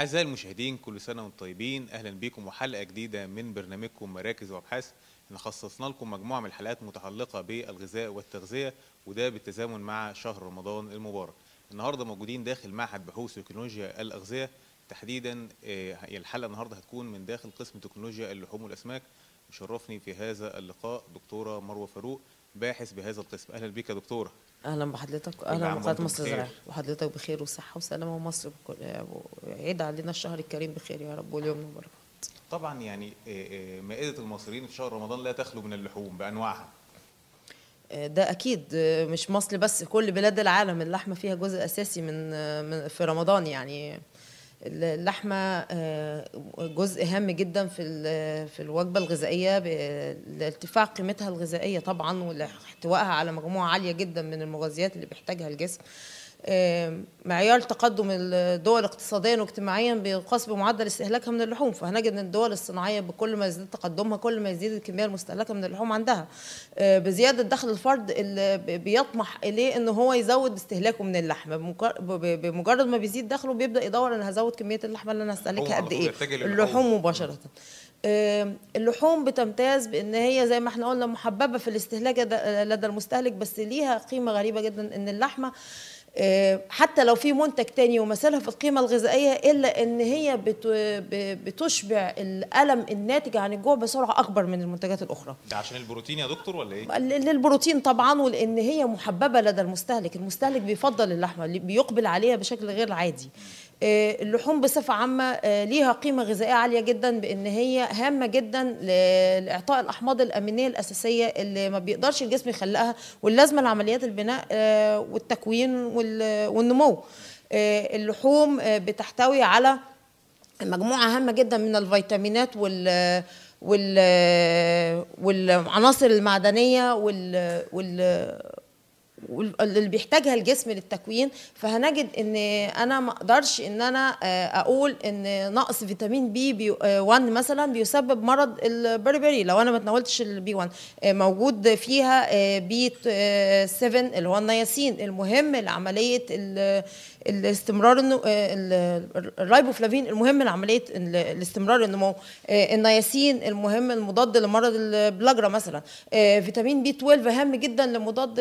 أعزائي المشاهدين كل سنة وانتم طيبين أهلا بكم وحلقة جديدة من برنامجكم مراكز وأبحاث احنا خصصنا لكم مجموعة من الحلقات متعلقة بالغذاء والتغذية وده بالتزامن مع شهر رمضان المبارك النهاردة موجودين داخل معهد بحوث تكنولوجيا الأغذية تحديدا آه، الحلقة النهاردة هتكون من داخل قسم تكنولوجيا اللحوم والأسماك مشرفني في هذا اللقاء دكتورة مروة فاروق باحث بهذا القسم أهلا بك يا دكتورة اهلا بحضرتك اهلا بقناه مصر الزراعيه وحضرتك بخير وصحه وسلامه ومصر بكل عيد علينا الشهر الكريم بخير يا رب واليوم مبارك طبعا يعني آه، آه، مائده المصريين في شهر رمضان لا تخلو من اللحوم بانواعها آه، ده اكيد مش مصر بس كل بلاد العالم اللحمه فيها جزء اساسي من في رمضان يعني اللحمه آه، جزء هام جدا في في الوجبه الغذائيه لارتفاع قيمتها الغذائيه طبعا واحتوائها على مجموعه عاليه جدا من المغذيات اللي بيحتاجها الجسم معيار تقدم الدول اقتصاديا واجتماعيا بيقاس بمعدل استهلاكها من اللحوم فهنجد ان الدول الصناعيه بكل ما يزيد تقدمها كل ما يزيد الكميه المستهلكه من اللحوم عندها آه، بزياده دخل الفرد اللي بيطمح اليه ان هو يزود استهلاكه من اللحم بمجرد ما بيزيد دخله بيبدا يدور انا هزود كميه اللحمه اللي انا هستهلكها قد ايه اللحوم مباشره اللحوم بتمتاز بان هي زي ما احنا قلنا محببه في الاستهلاك لدى المستهلك بس ليها قيمه غريبه جدا ان اللحمه آه، حتى لو في منتج تاني ومثلها في القيمة الغذائية إلا إن هي بتشبع الألم الناتج عن الجوع بسرعة أكبر من المنتجات الأخرى ده عشان البروتين يا دكتور ولا إيه؟ للبروتين طبعا ولأن هي محببة لدى المستهلك المستهلك بيفضل اللحمة اللي بيقبل عليها بشكل غير عادي آه، اللحوم بصفة عامة آه، ليها قيمة غذائية عالية جدا بأن هي هامة جدا لإعطاء الأحماض الأمينية الأساسية اللي ما بيقدرش الجسم يخلقها واللازمة لعمليات البناء آه، والتكوين والنمو اللحوم بتحتوي على مجموعة هامة جدا من الفيتامينات وال وال والعناصر المعدنيه وال اللي بيحتاجها الجسم للتكوين فهنجد ان انا ما اقدرش ان انا آه، اقول ان نقص فيتامين بي, بي 1 آه، مثلا بيسبب مرض البربري لو انا ما تناولتش البي 1 آه، موجود فيها بي 7 اللي هو النياسين المهم لعمليه الاستمرار النو... الرايبوفلافين المهم لعمليه الاستمرار النمو النياسين المهم المضاد لمرض البلاجرا مثلا فيتامين بي 12 هام جدا لمضاد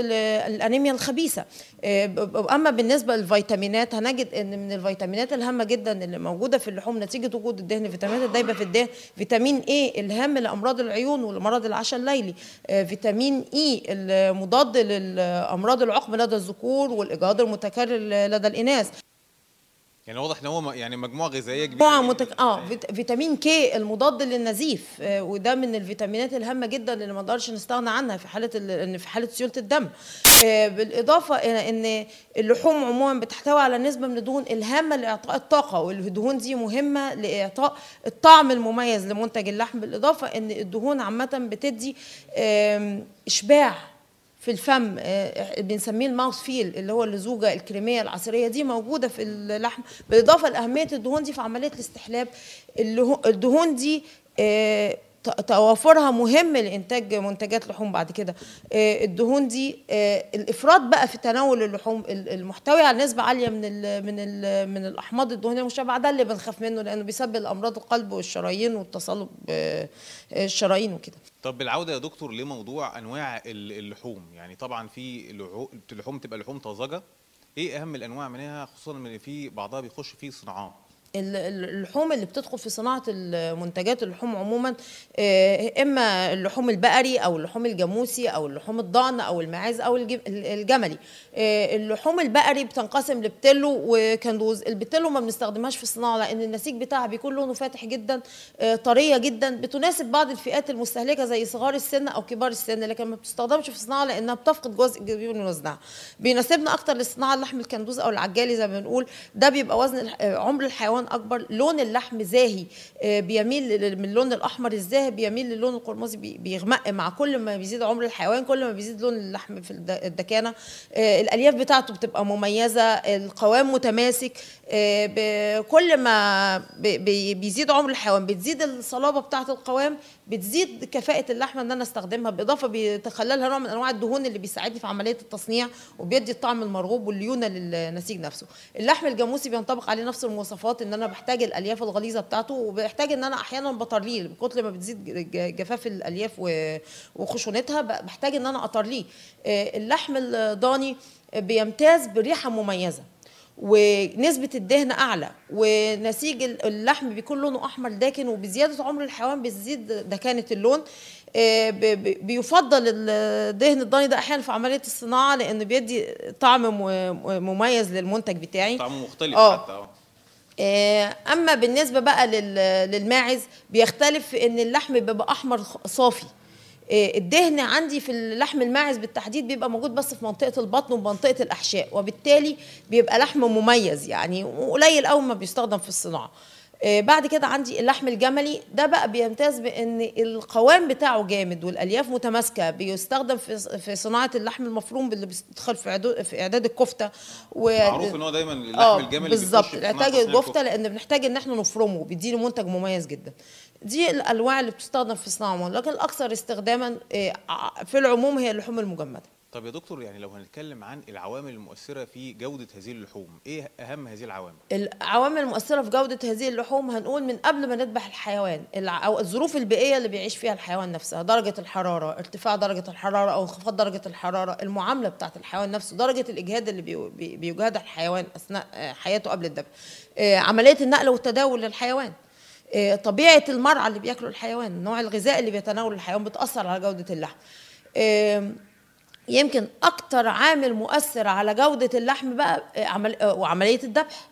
الانيميا الخبيثه آه، اما بالنسبه للفيتامينات هنجد ان من الفيتامينات الهامه جدا اللي موجوده في اللحوم نتيجه وجود الدهن فيتامينات الدايبه في الدهن فيتامين اي الهام لامراض العيون ولمرض العشاء الليلي آه، فيتامين اي المضاد لامراض العقم لدى الذكور والاجهاض المتكرر لدى الاناث يعني واضح ان هو يعني مجموعه غذائيه كبيره مجموعه متك... اه فيتامين كي المضاد للنزيف آه وده من الفيتامينات الهامه جدا اللي ما نقدرش نستغنى عنها في حاله ال... في حاله سيوله الدم آه بالاضافه الى ان اللحوم عموما بتحتوي على نسبه من الدهون الهامه لاعطاء الطاقه والدهون دي مهمه لاعطاء الطعم المميز لمنتج اللحم بالاضافه ان الدهون عامه بتدي آه اشباع في الفم آه، بنسميه الماوس فيل اللي هو اللزوجه الكريميه العصرية دي موجوده في اللحم بالاضافه لاهميه الدهون دي في عمليه الاستحلاب الدهون دي آه، توافرها مهم لانتاج منتجات لحوم بعد كده آه، الدهون دي آه، الافراط بقى في تناول اللحوم المحتوي على نسبه عاليه من الـ من الـ من الاحماض الدهنيه المشبعه ده اللي بنخاف منه لانه بيسبب امراض القلب والشرايين والتصلب آه، الشرايين وكده طب بالعوده يا دكتور لموضوع انواع اللحوم يعني طبعا في لحوم بتبقى لحوم طازجه ايه اهم الانواع منها خصوصا ان في بعضها بيخش فيه صناعات اللحوم اللي بتدخل في صناعه المنتجات اللحوم عموما آه، اما اللحوم البقري او اللحوم الجاموسي او اللحوم الضأن او الماعز او الجملي آه، اللحوم البقري بتنقسم لبتلو وكندوز البتلو ما بنستخدمهاش في الصناعه لان النسيج بتاعها بيكون لونه فاتح جدا آه، طريه جدا بتناسب بعض الفئات المستهلكه زي صغار السن او كبار السن لكن ما بتستخدمش في الصناعه لانها بتفقد جزء كبير من وزنها بيناسبنا اكتر للصناعه لحم الكندوز او العجالي زي ما بنقول ده بيبقى وزن عمر الحيوان الوان اكبر لون اللحم زاهي آه، بيميل من اللون الاحمر الزاهي بيميل للون القرمزي بيغمق مع كل ما بيزيد عمر الحيوان كل ما بيزيد لون اللحم في الدكانه آه، الالياف بتاعته بتبقى مميزه القوام متماسك آه، كل ما بيزيد عمر الحيوان بتزيد الصلابه بتاعه القوام بتزيد كفاءه اللحمه ان انا استخدمها باضافه بيتخللها نوع من انواع الدهون اللي بيساعدني في عمليه التصنيع وبيدي الطعم المرغوب والليونه للنسيج نفسه اللحم الجاموسي بينطبق عليه نفس المواصفات ان انا بحتاج الالياف الغليظه بتاعته وبحتاج ان انا احيانا بطرليه من كتر ما بتزيد جفاف الالياف وخشونتها بحتاج ان انا اطرليه آه، اللحم الضاني بيمتاز بريحه مميزه ونسبة الدهن أعلى ونسيج اللحم بيكون لونه أحمر داكن وبزيادة عمر الحيوان بتزيد دكانة اللون آه، بيفضل الدهن الضاني ده أحيانا في عملية الصناعة لأنه بيدي طعم مميز للمنتج بتاعي طعم مختلف أوه. حتى آه. آه، اما بالنسبه بقى للماعز بيختلف في ان اللحم بيبقى احمر صافي آه، الدهن عندي في اللحم الماعز بالتحديد بيبقى موجود بس في منطقه البطن ومنطقه الاحشاء وبالتالي بيبقى لحم مميز يعني وقليل قوي ما بيستخدم في الصناعه آه، بعد كده عندي اللحم الجملي ده بقى بيمتاز بان القوام بتاعه جامد والالياف متماسكه بيستخدم في صناعه اللحم المفروم اللي بيدخل في في اعداد الكفته و معروف ان هو دايما اللحم آه الجملي بالظبط نحتاج الكفته لان بنحتاج ان احنا نفرمه بيديني منتج مميز جدا دي الانواع اللي بتستخدم في صناعه لكن الاكثر استخداما آه، في العموم هي اللحوم المجمده طب يا دكتور يعني لو هنتكلم عن العوامل المؤثره في جوده هذه اللحوم ايه اهم هذه العوامل العوامل المؤثره في جوده هذه اللحوم هنقول من قبل ما نذبح الحيوان او الظروف البيئيه اللي بيعيش فيها الحيوان نفسها درجه الحراره ارتفاع درجه الحراره او انخفاض درجه الحراره المعامله بتاعه الحيوان نفسه درجه الاجهاد اللي بيجهد الحيوان اثناء آه، حياته قبل الذبح آه، عمليه النقل والتداول للحيوان آه، طبيعه المرعى اللي بياكله الحيوان نوع الغذاء اللي بيتناوله الحيوان بتاثر على جوده اللحم يمكن اكتر عامل مؤثر على جوده اللحم بقى عمل وعمليه الذبح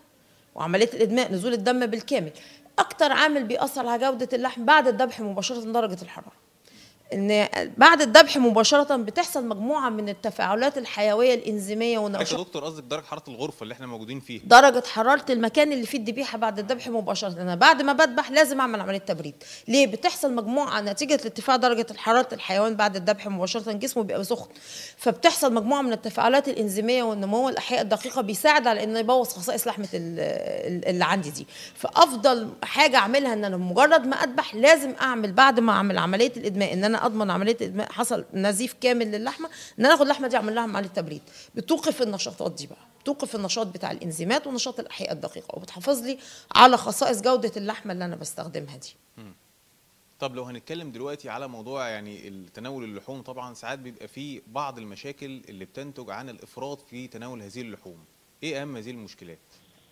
وعمليه الادماء نزول الدم بالكامل اكتر عامل بيأثر على جوده اللحم بعد الذبح مباشره درجه الحراره ان بعد الذبح مباشره بتحصل مجموعه من التفاعلات الحيويه الانزيميه ونقص يا دكتور قصدك درجه حراره الغرفه اللي احنا موجودين فيها درجه حراره المكان اللي فيه الذبيحه بعد الذبح مباشره انا بعد ما بذبح لازم اعمل عمليه تبريد ليه بتحصل مجموعه نتيجه ارتفاع درجه حراره الحيوان بعد الذبح مباشره جسمه بيبقى سخن فبتحصل مجموعه من التفاعلات الانزيميه والنمو الاحياء الدقيقه بيساعد على انه يبوظ خصائص لحمه اللي عندي دي فافضل حاجه اعملها ان انا مجرد ما اذبح لازم اعمل بعد ما اعمل عمليه الادماء ان انا اضمن عمليه ادماء حصل نزيف كامل للحمه ان انا اخد اللحمه دي اعمل لها عمليه تبريد بتوقف النشاطات دي بقى بتوقف النشاط بتاع الانزيمات ونشاط الاحياء الدقيقه وبتحافظ لي على خصائص جوده اللحمه اللي انا بستخدمها دي طب لو هنتكلم دلوقتي على موضوع يعني تناول اللحوم طبعا ساعات بيبقى فيه بعض المشاكل اللي بتنتج عن الافراط في تناول هذه اللحوم ايه اهم هذه المشكلات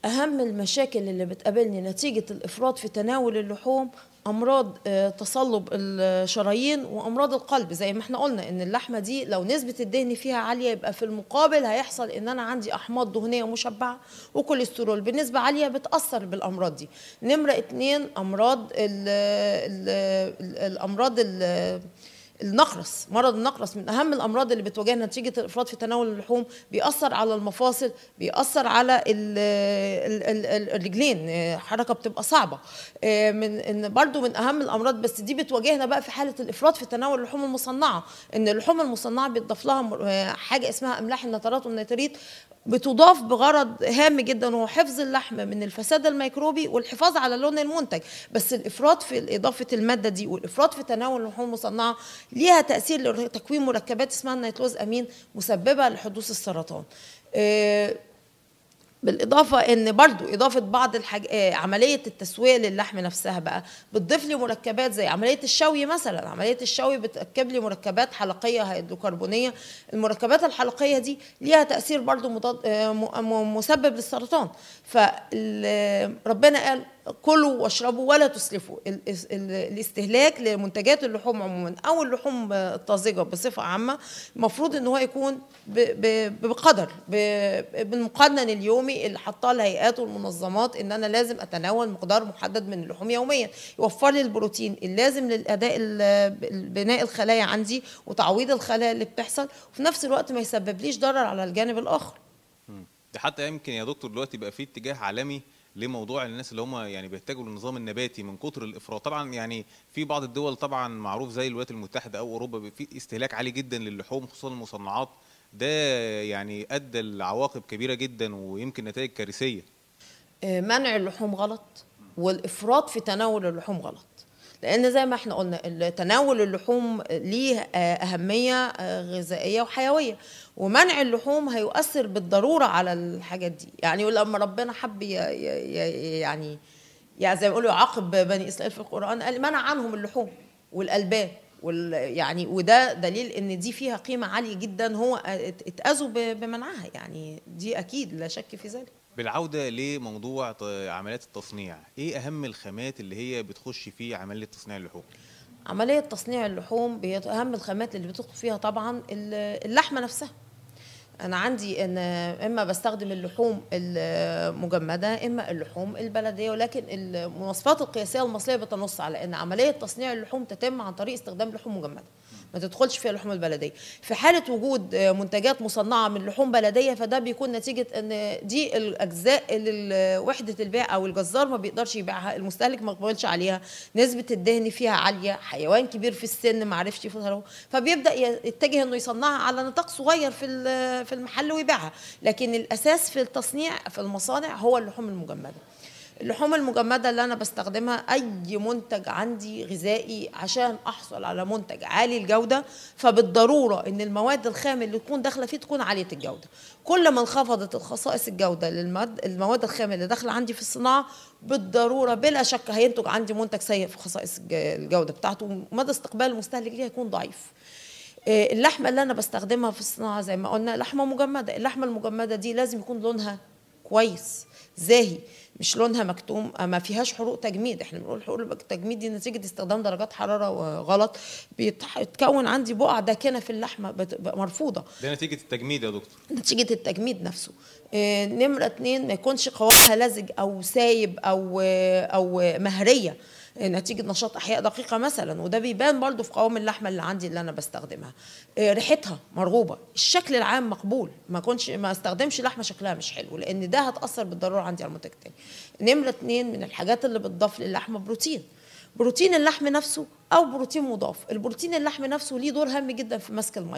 أهم المشاكل اللي بتقابلني نتيجة الإفراط في تناول اللحوم أمراض آه، تصلب الشرايين وأمراض القلب زي ما احنا قلنا إن اللحمة دي لو نسبة الدهن فيها عالية يبقى في المقابل هيحصل إن أنا عندي أحماض دهنية مشبعة وكوليسترول بنسبة عالية بتأثر بالأمراض دي نمرة اتنين أمراض الـ الـ الأمراض الـ النقرس مرض النقرس من اهم الامراض اللي بتواجهنا نتيجه الافراط في تناول اللحوم بيأثر على المفاصل بيأثر على الرجلين حركه بتبقى صعبه آه، من برضو من اهم الامراض بس دي بتواجهنا بقى في حاله الافراط في تناول اللحوم المصنعه ان اللحوم المصنعه بيتضاف لها آه، حاجه اسمها املاح النترات والنيتريت بتضاف بغرض هام جدا وهو حفظ اللحم من الفساد الميكروبي والحفاظ على لون المنتج بس الافراط في اضافه الماده دي والافراط في تناول اللحوم المصنعه ليها تاثير لتكوين مركبات اسمها النيتروز امين مسببه لحدوث السرطان آه، بالاضافه ان برضو اضافه بعض الحاج... آه، عمليه التسويه للحم نفسها بقى بتضيف لي مركبات زي عمليه الشوي مثلا عمليه الشوي بتاكب لي مركبات حلقيه هيدروكربونيه المركبات الحلقيه دي ليها تاثير برضو مضاد... آه، مسبب للسرطان فربنا قال كلوا واشربوا ولا تسلفوا الاستهلاك لمنتجات اللحوم عموما او اللحوم الطازجه بصفه عامه المفروض ان هو يكون بقدر بالمقنن اليومي اللي حاطاه الهيئات والمنظمات ان انا لازم اتناول مقدار محدد من اللحوم يوميا يوفر لي البروتين اللازم للاداء بناء الخلايا عندي وتعويض الخلايا اللي بتحصل وفي نفس الوقت ما يسببليش ضرر على الجانب الاخر ده حتى يمكن يا دكتور دلوقتي بقى في اتجاه عالمي لموضوع الناس اللي هم يعني بيحتاجوا للنظام النباتي من كتر الافراط طبعا يعني في بعض الدول طبعا معروف زي الولايات المتحده او اوروبا في استهلاك عالي جدا للحوم خصوصا المصنعات ده يعني ادى لعواقب كبيره جدا ويمكن نتائج كارثيه آه، منع اللحوم غلط والافراط في تناول اللحوم غلط لان زي ما احنا قلنا تناول اللحوم ليه آه، اهميه آه، غذائيه وحيويه ومنع اللحوم هيؤثر بالضروره على الحاجات دي يعني لما ربنا حب يعني يعني زي ما بيقولوا يعاقب بني اسرائيل في القران قال منع عنهم اللحوم والالبان وال يعني وده دليل ان دي فيها قيمه عاليه جدا هو اتاذوا بمنعها يعني دي اكيد لا شك في ذلك بالعوده لموضوع عمليات التصنيع ايه اهم الخامات اللي هي بتخش في عمليه تصنيع اللحوم عمليه تصنيع اللحوم اهم الخامات اللي بتدخل فيها طبعا اللحمه نفسها انا عندي ان اما بستخدم اللحوم المجمده اما اللحوم البلديه ولكن المواصفات القياسيه المصريه بتنص على ان عمليه تصنيع اللحوم تتم عن طريق استخدام لحوم مجمده ما تدخلش فيها اللحوم البلديه في حاله وجود منتجات مصنعه من لحوم بلديه فده بيكون نتيجه ان دي الاجزاء اللي وحده البيع او الجزار ما بيقدرش يبيعها المستهلك ما يقبلش عليها نسبه الدهن فيها عاليه حيوان كبير في السن ما عرفش يفضله فبيبدا يتجه انه يصنعها على نطاق صغير في في المحل ويبيعها لكن الاساس في التصنيع في المصانع هو اللحوم المجمده اللحوم المجمده اللي انا بستخدمها اي منتج عندي غذائي عشان احصل على منتج عالي الجوده فبالضروره ان المواد الخام اللي تكون داخله فيه تكون عاليه الجوده كل ما انخفضت الخصائص الجوده للمواد المواد الخام اللي داخله عندي في الصناعه بالضروره بلا شك هينتج عندي منتج سيء في خصائص الجوده بتاعته ومدى استقبال المستهلك ليه هيكون ضعيف آه، اللحمه اللي انا بستخدمها في الصناعه زي ما قلنا لحمه مجمده اللحمه المجمده دي لازم يكون لونها كويس زاهي مش لونها مكتوم آه، ما فيهاش حروق تجميد احنا بنقول حروق التجميد دي نتيجه استخدام درجات حراره غلط بيتكون عندي بقع داكنه في اللحمه بتبقى مرفوضه ده نتيجه التجميد يا دكتور نتيجه التجميد نفسه آه، نمره اتنين ما يكونش قوامها لزج او سايب او آه، او مهريه آه، نتيجه نشاط احياء دقيقه مثلا وده بيبان برضو في قوام اللحمه اللي عندي اللي انا بستخدمها آه، ريحتها مرغوبه الشكل العام مقبول ما كنتش ما استخدمش لحمه شكلها مش حلو لان ده هتاثر بالضروره عندي على المنتج التاني نمره اتنين من الحاجات اللي بتضاف للحمه بروتين بروتين اللحم نفسه او بروتين مضاف البروتين اللحم نفسه ليه دور هام جدا في مسك الميه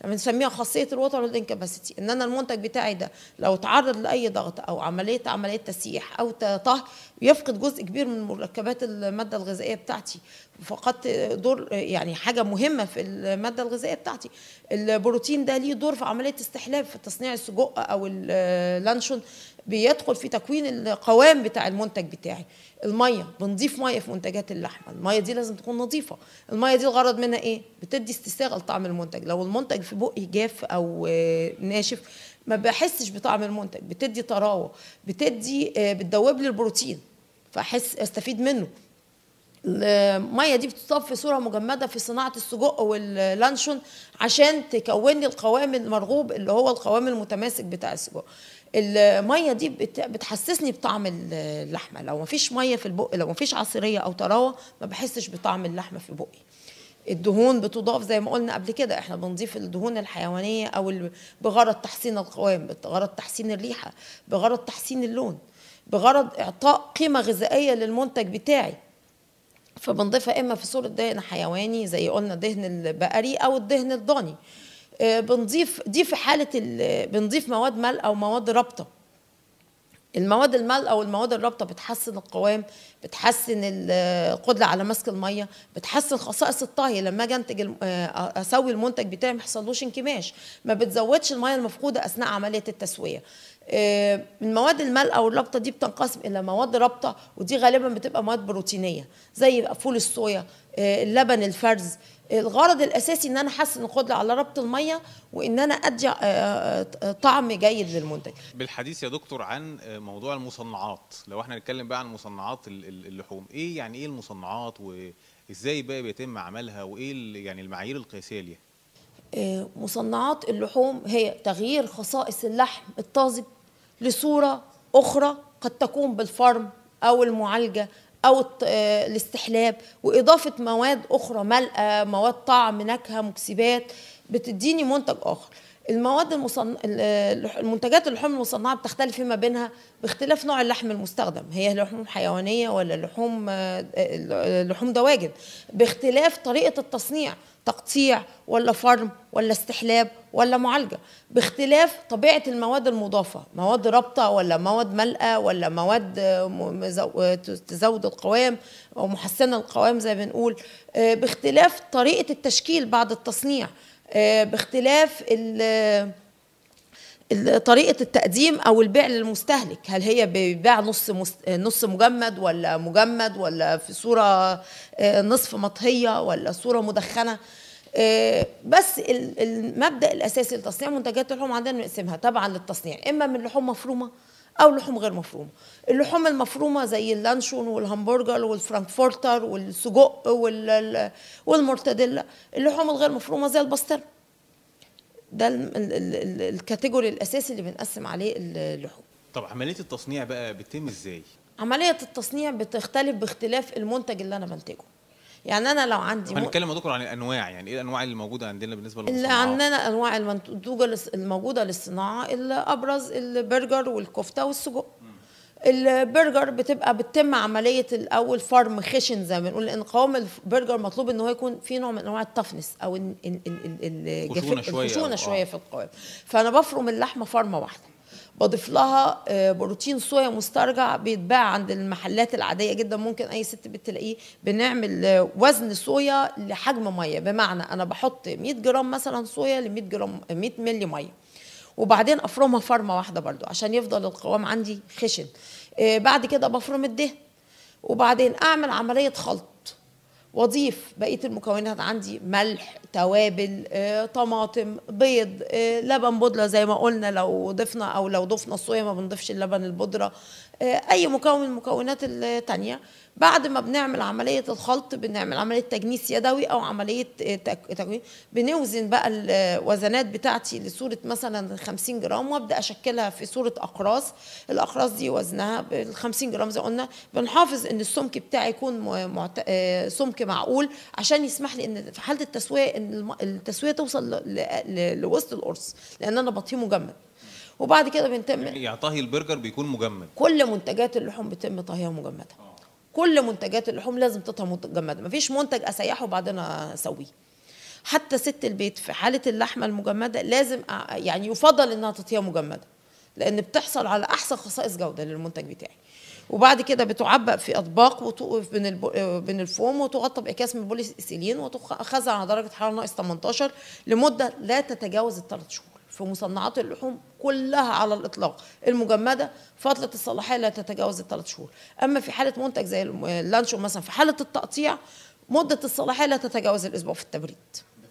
يعني بنسميها خاصيه الوتر والانكاباسيتي ان انا المنتج بتاعي ده لو اتعرض لاي ضغط او عمليه عمليه تسييح او طهي يفقد جزء كبير من مركبات الماده الغذائيه بتاعتي فقدت دور يعني حاجه مهمه في الماده الغذائيه بتاعتي البروتين ده ليه دور في عمليه استحلاب في تصنيع السجق او اللانشون بيدخل في تكوين القوام بتاع المنتج بتاعي الميه بنضيف ميه في منتجات اللحمه الميه دي لازم تكون نظيفه الميه دي الغرض منها ايه بتدي استساغه لطعم المنتج لو المنتج في بقي جاف او آه، ناشف ما بحسش بطعم المنتج بتدي طراوه بتدي آه، بتدوب لي البروتين فاحس استفيد منه الميه دي بتصب في صوره مجمده في صناعه السجق واللانشون عشان تكون لي القوام المرغوب اللي هو القوام المتماسك بتاع السجق الميه دي بتحسسني بطعم اللحمه لو مفيش ميه في البق لو مفيش عصيريه او طراوه ما بحسش بطعم اللحمه في بقي الدهون بتضاف زي ما قلنا قبل كده احنا بنضيف الدهون الحيوانيه او بغرض تحسين القوام بغرض تحسين الريحه بغرض تحسين اللون بغرض اعطاء قيمه غذائيه للمنتج بتاعي فبنضيفها اما في صوره دهن حيواني زي قلنا دهن البقري او الدهن الضاني آه، بنضيف دي في حاله بنضيف مواد ملء او مواد رابطه المواد الملء او المواد الرابطه بتحسن القوام بتحسن القدره على مسك الميه بتحسن خصائص الطهي لما اجي انتج آه، آه، اسوي المنتج بتاعي ما يحصلوش انكماش ما بتزودش الميه المفقوده اثناء عمليه التسويه المواد الملء او الرابطه دي بتنقسم الى مواد رابطه ودي غالبا بتبقى مواد بروتينيه زي فول الصويا اللبن الفرز الغرض الاساسي ان انا احسن القدره على ربط الميه وان انا ادي آه، آه، آه، طعم جيد للمنتج. بالحديث يا دكتور عن موضوع المصنعات، لو احنا نتكلم بقى عن مصنعات اللحوم، ايه يعني ايه المصنعات وازاي بقى بيتم عملها وايه يعني المعايير القياسيه ليها؟ مصنعات اللحوم هي تغيير خصائص اللحم الطازج لصوره اخرى قد تكون بالفرم او المعالجه او آه، الاستحلاب واضافه مواد اخرى ملقى مواد طعم نكهه مكسبات بتديني منتج اخر المواد المصن... المنتجات اللحوم المصنعه بتختلف ما بينها باختلاف نوع اللحم المستخدم هي لحوم حيوانيه ولا لحوم لحوم دواجن باختلاف طريقه التصنيع تقطيع ولا فرم ولا استحلاب ولا معالجه باختلاف طبيعه المواد المضافه مواد رابطه ولا مواد ملقه ولا مواد تزود القوام او محسنه القوام زي ما بنقول آه، باختلاف طريقه التشكيل بعد التصنيع آه، باختلاف طريقه التقديم او البيع للمستهلك هل هي بيباع نص نص مجمد ولا مجمد ولا في صوره آه، نصف مطهيه ولا صوره مدخنه آه، بس المبدا الاساسي لتصنيع منتجات اللحوم عندنا نقسمها طبعا للتصنيع اما من لحوم مفرومه او لحوم غير مفرومه اللحوم المفرومه زي اللانشون والهمبرجر والفرانكفورتر والسجق والمرتديلا اللحوم الغير مفرومه زي البسطرمه ده الكاتيجوري الاساسي اللي بنقسم عليه اللحوم طب عمليه التصنيع بقى بتتم ازاي عمليه التصنيع بتختلف باختلاف المنتج اللي انا بنتجه يعني انا لو عندي هنتكلم دكتور عن الانواع يعني ايه الانواع اللي موجوده عندنا بالنسبه للصناعه؟ اللي عندنا انواع المنتوجه الموجوده للصناعه الابرز البرجر والكفته والسجق البرجر بتبقى بتتم عمليه الاول فرم خشن زي ما بنقول لان قوام البرجر مطلوب ان هو يكون في نوع من انواع التفنس او الخشونه شويه الخشونه شويه آه. في القوام فانا بفرم اللحمه فرمه واحده بضيف لها آه، بروتين صويا مسترجع بيتباع عند المحلات العاديه جدا ممكن اي ست بتلاقيه بنعمل آه، وزن صويا لحجم ميه بمعنى انا بحط 100 جرام مثلا صويا ل 100 جرام 100 مللي ميه وبعدين افرمها فرمه واحده برضو عشان يفضل القوام عندي خشن آه، بعد كده بفرم الدهن وبعدين اعمل عمليه خلط واضيف بقيه المكونات عندي ملح توابل آه، طماطم بيض آه، لبن بودره زي ما قلنا لو ضفنا او لو ضفنا الصويا ما بنضيفش اللبن البودره آه، اي مكون من المكونات الثانيه بعد ما بنعمل عمليه الخلط بنعمل عمليه تجنيس يدوي او عمليه آه، تكوين بنوزن بقى الوزنات بتاعتي لصوره مثلا 50 جرام وابدا اشكلها في صوره اقراص الاقراص دي وزنها بال 50 جرام زي قلنا بنحافظ ان السمك بتاعي يكون معت... آه، سمك معقول عشان يسمح لي ان في حاله التسويه ان التسويه توصل ل... ل... لوسط القرص لان انا بطهيه مجمد وبعد كده بنتم يعني طهي البرجر بيكون مجمد كل منتجات اللحوم بيتم طهيها مجمده آه. كل منتجات اللحوم لازم تطهى مجمده مفيش منتج اسيحه وبعدين اسويه حتى ست البيت في حاله اللحمه المجمده لازم يعني يفضل انها تطهيها مجمده لان بتحصل على احسن خصائص جوده للمنتج بتاعي وبعد كده بتعبق في اطباق وتوقف بين بين الفوم وتغطى باكياس من البوليستيرين وتخزن على درجه حراره ناقص 18 لمده لا تتجاوز الثلاث شهور في مصنعات اللحوم كلها على الاطلاق المجمده فتره الصلاحيه لا تتجاوز الثلاث شهور اما في حاله منتج زي اللانشو مثلا في حاله التقطيع مده الصلاحيه لا تتجاوز الاسبوع في التبريد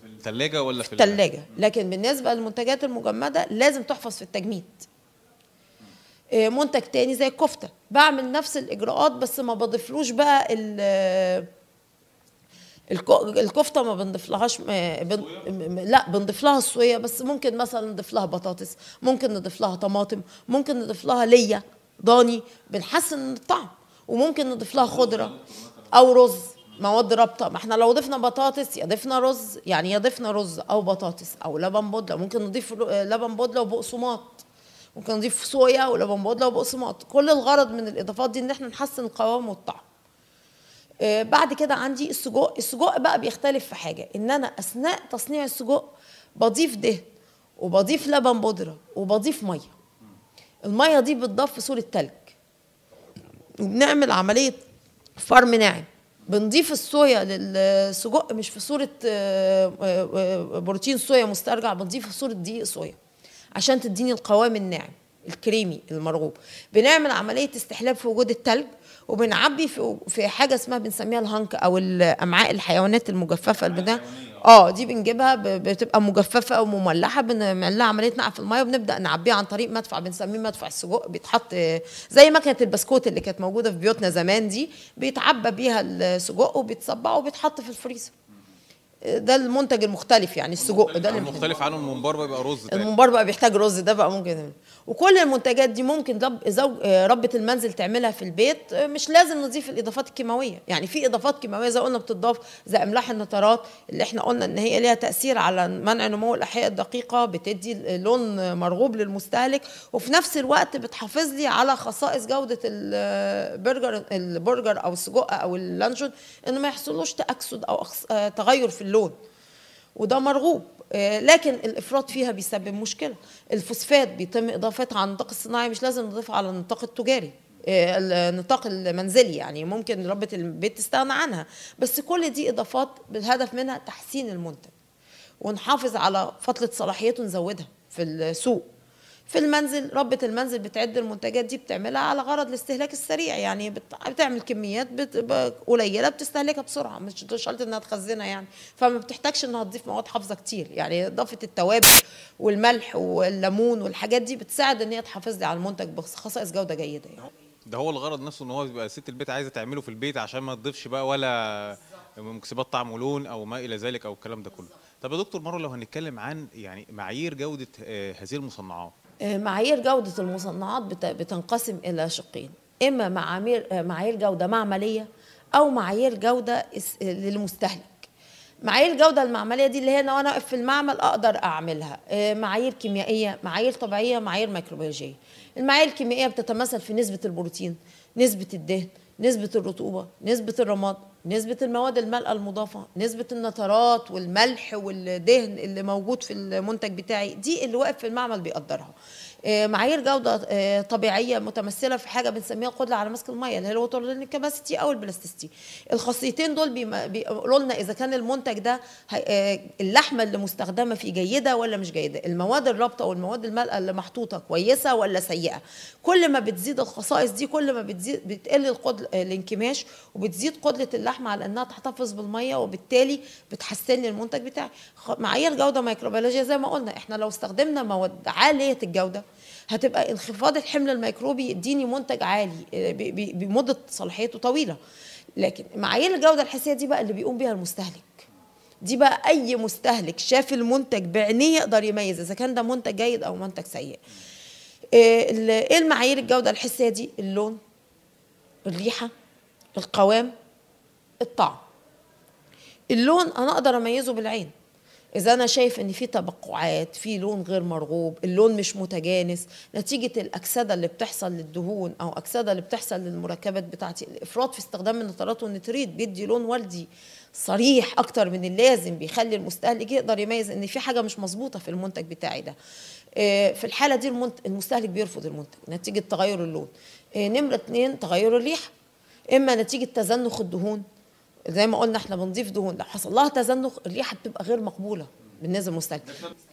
في الثلاجه ولا في الثلاجه لكن بالنسبه للمنتجات المجمده لازم تحفظ في التجميد آه، منتج تاني زي الكفته بعمل نفس الاجراءات بس ما بضيفلوش بقى الكفته ما بنضيفلهاش بن... لا بنضيف لها الصويا بس ممكن مثلا نضيف لها بطاطس ممكن نضيف لها طماطم ممكن نضيف لها ليا ضاني بنحسن الطعم وممكن نضيف لها خضره او رز مواد رابطه ما احنا لو ضفنا بطاطس يا ضفنا رز يعني يا ضفنا رز او بطاطس او لبن بودله ممكن نضيف لبن بودله وبقسماط ممكن نضيف صويا ولبن بودله وبقسماط كل الغرض من الاضافات دي ان احنا نحسن القوام والطعم آه، بعد كده عندي السجق السجق بقى بيختلف في حاجه ان انا اثناء تصنيع السجق بضيف دهن وبضيف لبن بودره وبضيف ميه الميه دي بتضاف في صوره تلج وبنعمل عمليه فرم ناعم بنضيف الصويا للسجق مش في صوره آه، آه، بروتين صويا مسترجع بنضيف في صوره دقيق صويا عشان تديني القوام الناعم الكريمي المرغوب بنعمل عمليه استحلاب في وجود التلج وبنعبي في, في حاجه اسمها بنسميها الهنك او الامعاء الحيوانات المجففه البتاع اه دي بنجيبها بتبقى مجففه ومملحه مملحه بنعمل لها عمليه نقع في الميه وبنبدا نعبيها عن طريق مدفع بنسميه مدفع السجق بيتحط زي ماكينه البسكوت اللي كانت موجوده في بيوتنا زمان دي بيتعبى بيها السجق وبيتصبع وبيتحط في الفريزر ده المنتج المختلف يعني السجق ده المختلف عنه الممبار بقى, بقى رز الممبار بقى بيحتاج رز ده بقى ممكن وكل المنتجات دي ممكن زوج ربة المنزل تعملها في البيت مش لازم نضيف الاضافات الكيماويه يعني في اضافات كيماويه زي قلنا بتضاف زي املاح النترات اللي احنا قلنا ان هي ليها تاثير على منع نمو الاحياء الدقيقه بتدي لون مرغوب للمستهلك وفي نفس الوقت بتحافظ لي على خصائص جوده البرجر البرجر او السجق او اللانشون انه ما يحصلوش تاكسد او تغير في اللون اللون وده مرغوب آه، لكن الافراط فيها بيسبب مشكله الفوسفات بيتم اضافتها على النطاق الصناعي مش لازم نضيفها على النطاق التجاري آه، النطاق المنزلي يعني ممكن ربة البيت تستغنى عنها بس كل دي اضافات بالهدف منها تحسين المنتج ونحافظ على فتره صلاحيته نزودها في السوق في المنزل ربة المنزل بتعد المنتجات دي بتعملها على غرض الاستهلاك السريع يعني بتعمل كميات قليله بتستهلكها بسرعه مش شرط انها تخزنها يعني فما بتحتاجش انها تضيف مواد حافظه كتير يعني اضافه التوابل والملح والليمون والحاجات دي بتساعد ان هي تحافظ لي على المنتج بخصائص جوده جيده يعني ده هو الغرض نفسه ان هو بيبقى ست البيت عايزه تعمله في البيت عشان ما تضيفش بقى ولا مكسبات طعم ولون او ما الى ذلك او الكلام ده كله طب يا دكتور مروه لو هنتكلم عن يعني معايير جوده آه، هذه المصنعات آه، معايير جودة المصنعات بتنقسم إلى شقين إما آه، معايير جودة معملية أو معايير جودة للمستهلك معايير الجوده المعمليه دي اللي هي لو انا واقف في المعمل اقدر اعملها آه، معايير كيميائيه معايير طبيعيه معايير ميكروبيولوجيه المعايير الكيميائيه بتتمثل في نسبه البروتين نسبه الدهن نسبه الرطوبه نسبه الرماد نسبة المواد المالقة المضافة نسبة النترات والملح والدهن اللي موجود في المنتج بتاعي دي اللي واقف في المعمل بيقدرها آه، معايير جوده آه، طبيعيه متمثله في حاجه بنسميها القدره على مسك الميه اللي هي الوتر كاباسيتي او البلاستيستي الخاصيتين دول بيقولوا لنا اذا كان المنتج ده آه، اللحمه اللي مستخدمه فيه جيده ولا مش جيده المواد الرابطه والمواد المالقه اللي محطوطه كويسه ولا سيئه كل ما بتزيد الخصائص دي كل ما بتزيد بتقل القدر الانكماش وبتزيد قدره اللحمه على انها تحتفظ بالميه وبالتالي بتحسن لي المنتج بتاعي معايير جوده ميكروبيولوجيا زي ما قلنا احنا لو استخدمنا مواد عاليه الجوده هتبقى انخفاض الحمل الميكروبي يديني منتج عالي آه، بمده صلاحيته طويله لكن معايير الجوده الحسيه دي بقى اللي بيقوم بيها المستهلك دي بقى اي مستهلك شاف المنتج بعينيه يقدر يميز اذا كان ده منتج جيد او منتج سيء آه، ايه المعايير الجوده الحسيه دي اللون الريحه القوام الطعم اللون انا اقدر اميزه بالعين اذا انا شايف ان في تبقعات في لون غير مرغوب اللون مش متجانس نتيجه الاكسده اللي بتحصل للدهون او اكسده اللي بتحصل للمركبات بتاعتي الافراط في استخدام النترات والنتريت بيدي لون والدي صريح اكتر من اللازم بيخلي المستهلك يقدر يميز ان في حاجه مش مظبوطه في المنتج بتاعي ده آه، في الحاله دي المستهلك بيرفض المنتج نتيجه تغير اللون آه، نمره اتنين تغير الريحه اما نتيجه تزنخ الدهون زي ما قلنا احنا بنضيف دهون لو حصل لها تزنخ الريحه بتبقى غير مقبوله بالنسبه للمستهلك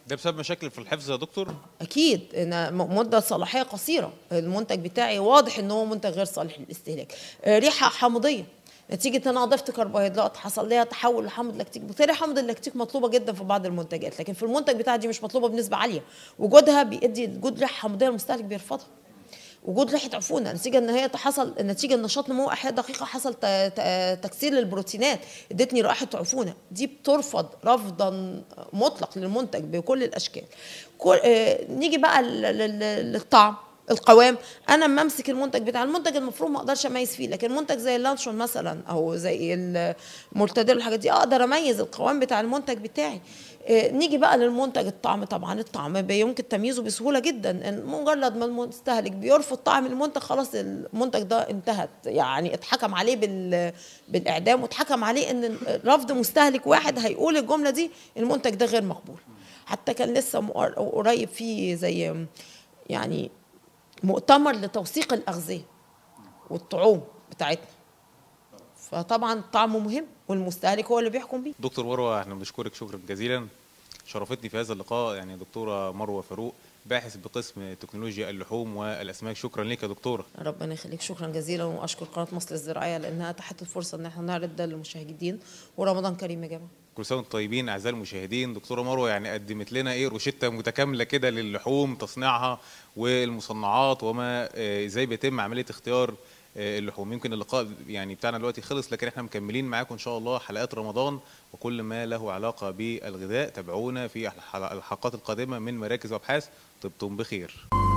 ده بسبب مشاكل في الحفظ يا دكتور اكيد أنا مده صلاحيه قصيره المنتج بتاعي واضح ان هو منتج غير صالح للاستهلاك آه، ريحه حامضيه نتيجة ان انا ضفت كربوهيدرات حصل ليها تحول لحمض لاكتيك بالتالي حمض اللاكتيك مطلوبة جدا في بعض المنتجات لكن في المنتج بتاعي دي مش مطلوبة بنسبة عالية وجودها بيدي وجود ريحة حمضية المستهلك بيرفضها وجود ريحه عفونه نتيجه ان هي حصل نتيجه نشاط نمو احياء دقيقه حصل تكسير للبروتينات ادتني رائحه عفونه دي بترفض رفضا مطلق للمنتج بكل الاشكال كل آه، نيجي بقى للطعم القوام انا ما امسك المنتج بتاع المنتج المفروض ما اقدرش اميز فيه لكن منتج زي اللانشون مثلا او زي المرتديل والحاجات دي اقدر اميز القوام بتاع المنتج بتاعي آه، نيجي بقى للمنتج الطعم طبعا الطعم يمكن تمييزه بسهوله جدا مجرد ما المستهلك بيرفض طعم المنتج خلاص المنتج ده انتهت يعني اتحكم عليه بال... بالاعدام واتحكم عليه ان رفض مستهلك واحد هيقول الجمله دي المنتج ده غير مقبول حتى كان لسه قريب في زي يعني مؤتمر لتوثيق الاغذيه والطعوم بتاعتنا فطبعا طعمه مهم والمستهلك هو اللي بيحكم بيه دكتور مروه احنا بنشكرك شكرا جزيلا شرفتني في هذا اللقاء يعني دكتوره مروه فاروق باحث بقسم تكنولوجيا اللحوم والاسماك شكرا لك يا دكتوره ربنا يخليك شكرا جزيلا واشكر قناه مصر الزراعيه لانها اتاحت الفرصه ان احنا نعرض ده للمشاهدين ورمضان كريم يا جماعه كل سنه وانتم طيبين اعزائي المشاهدين دكتوره مروه يعني قدمت لنا ايه روشته متكامله كده للحوم تصنيعها والمصنعات وما آه، ازاي بيتم عمليه اختيار آه، اللحوم يمكن اللقاء يعني بتاعنا دلوقتي خلص لكن احنا مكملين معاكم ان شاء الله حلقات رمضان وكل ما له علاقه بالغذاء تابعونا في الحلقات القادمه من مراكز وابحاث طبتم بخير